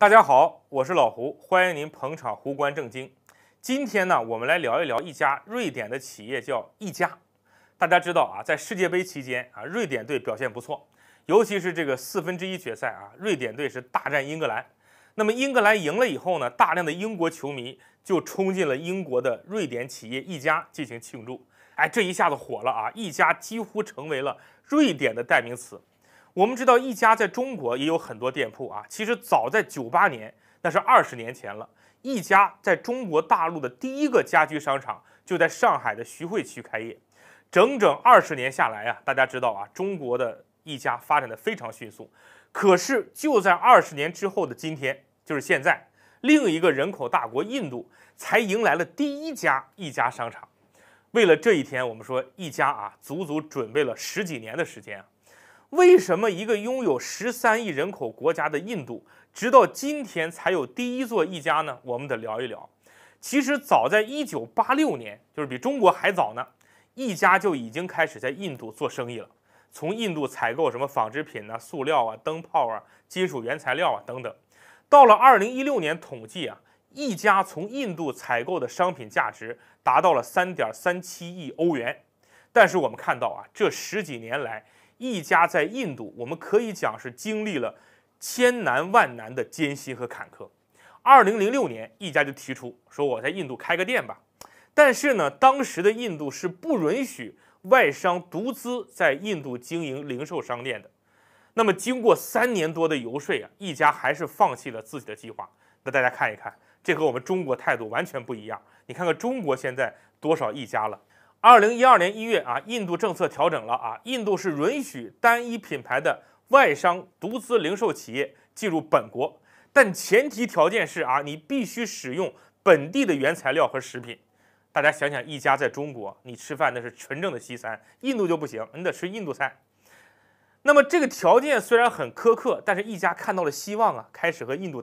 大家好，我是老胡，欢迎您捧场《胡观正经》。今天呢，我们来聊一聊一家瑞典的企业，叫一家。大家知道啊，在世界杯期间啊，瑞典队表现不错，尤其是这个四分之一决赛啊，瑞典队是大战英格兰。那么英格兰赢了以后呢，大量的英国球迷就冲进了英国的瑞典企业一家进行庆祝。哎，这一下子火了啊，一家几乎成为了瑞典的代名词。我们知道，一家在中国也有很多店铺啊。其实早在九八年，那是二十年前了。一家在中国大陆的第一个家居商场就在上海的徐汇区开业。整整二十年下来啊，大家知道啊，中国的一家发展的非常迅速。可是就在二十年之后的今天，就是现在，另一个人口大国印度才迎来了第一家一家商场。为了这一天，我们说一家啊，足足准备了十几年的时间啊。为什么一个拥有十三亿人口国家的印度，直到今天才有第一座一家呢？我们得聊一聊。其实早在一九八六年，就是比中国还早呢，一家就已经开始在印度做生意了。从印度采购什么纺织品呢、塑料啊、灯泡啊、金属原材料啊等等。到了二零一六年，统计啊，一家从印度采购的商品价值达到了三点三七亿欧元。但是我们看到啊，这十几年来。一家在印度，我们可以讲是经历了千难万难的艰辛和坎坷。二零零六年，一家就提出说我在印度开个店吧，但是呢，当时的印度是不允许外商独资在印度经营零售商店的。那么，经过三年多的游说啊，一家还是放弃了自己的计划。那大家看一看，这和我们中国态度完全不一样。你看看中国现在多少一家了？二零一二年一月啊，印度政策调整了啊，印度是允许单一品牌的外商独资零售企业进入本国，但前提条件是啊，你必须使用本地的原材料和食品。大家想想，一家在中国，你吃饭那是纯正的西餐，印度就不行，你得吃印度菜。那么这个条件虽然很苛刻，但是一家看到了希望啊，开始和印度。